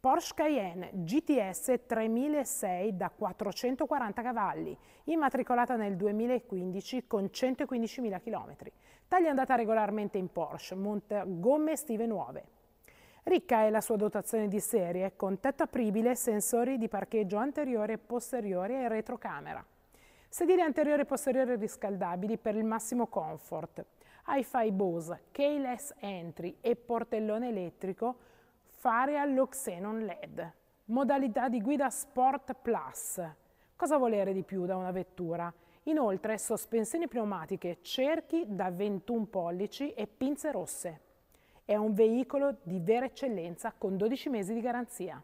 Porsche Cayenne GTS 3006 da 440 cavalli, immatricolata nel 2015 con 115.000 km. Taglia andata regolarmente in Porsche, monta gomme estive nuove. Ricca è la sua dotazione di serie, con tetto apribile, sensori di parcheggio anteriore, e posteriore e retrocamera. Sedili anteriore e posteriore riscaldabili per il massimo comfort. Hi-Fi Bose, keyless entry e portellone elettrico fare allo Xenon LED, modalità di guida Sport Plus. Cosa volere di più da una vettura? Inoltre sospensioni pneumatiche, cerchi da 21 pollici e pinze rosse. È un veicolo di vera eccellenza con 12 mesi di garanzia.